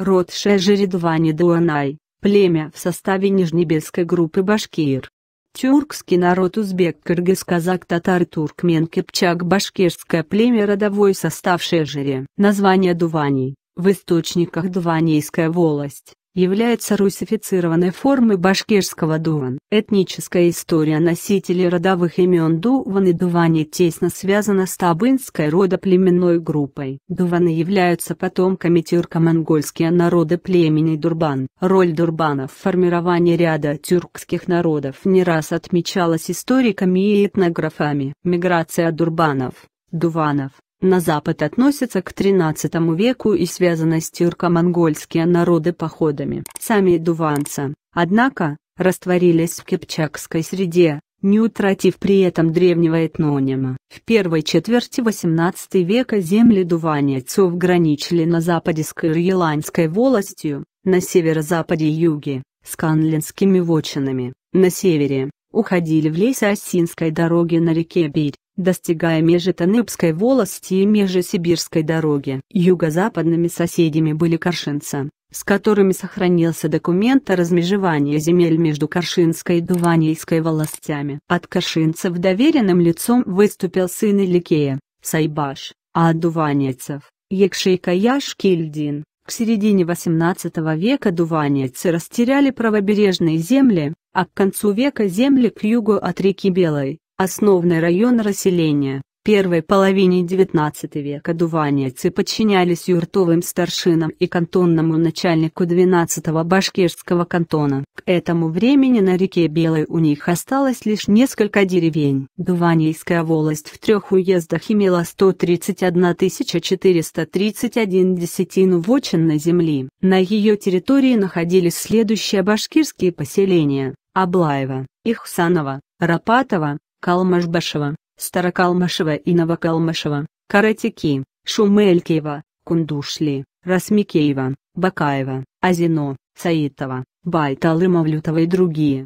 Род Шежередвани Дуанай, племя в составе Нижнебельской группы башкир. Тюркский народ узбек, кыргыз, казак, татар, туркмен, кипчак, башкирское племя родовой состав Шежере. Название Дувани, в источниках Дуванийская волость, является русифицированной формой башкирского дуван. Этническая история носителей родовых имен дуван и дувани тесно связана с табынской родоплеменной группой. Дуваны являются потомками тюрко-монгольские народы племени Дурбан. Роль дурбанов в формировании ряда тюркских народов не раз отмечалась историками и этнографами. Миграция дурбанов дуванов, на запад относятся к XIII веку и связаны с тюрко-монгольские народы походами. Сами дуванца, однако, растворились в кипчакской среде, не утратив при этом древнего этнонима. В первой четверти XVIII века земли дуванецов граничили на западе с Кырьеландской волостью, на северо-западе и юге, с Канлинскими вочинами, на севере, уходили в лес Осинской дороги на реке Бирь, достигая межетаныбской волости и межесибирской дороги. Юго-западными соседями были Коршинца, с которыми сохранился документ о размежевании земель между Коршинской и Дуванейской волостями. От Коршинцев доверенным лицом выступил сын Иликея, Сайбаш, а от Дуванецев – Екшейка Кильдин. К середине XVIII века дуванейцы растеряли правобережные земли, а к концу века земли к югу от реки Белой, Основный район расселения В первой половине XIX века дуванийцы подчинялись юртовым старшинам и кантонному начальнику 12-го башкирского кантона. К этому времени на реке Белой у них осталось лишь несколько деревень. Дуванейская волость в трех уездах имела 131 431 десятину вотчинной земли. На ее территории находились следующие башкирские поселения – Аблаева, Ихсанова, Рапатова, Калмашбашева, Старокалмашева и Новокалмашева, Каратики, Шумелькиева, Кундушли, Расмикеева, Бакаева, Азино, Саитова, Байталы Мавлютова и другие.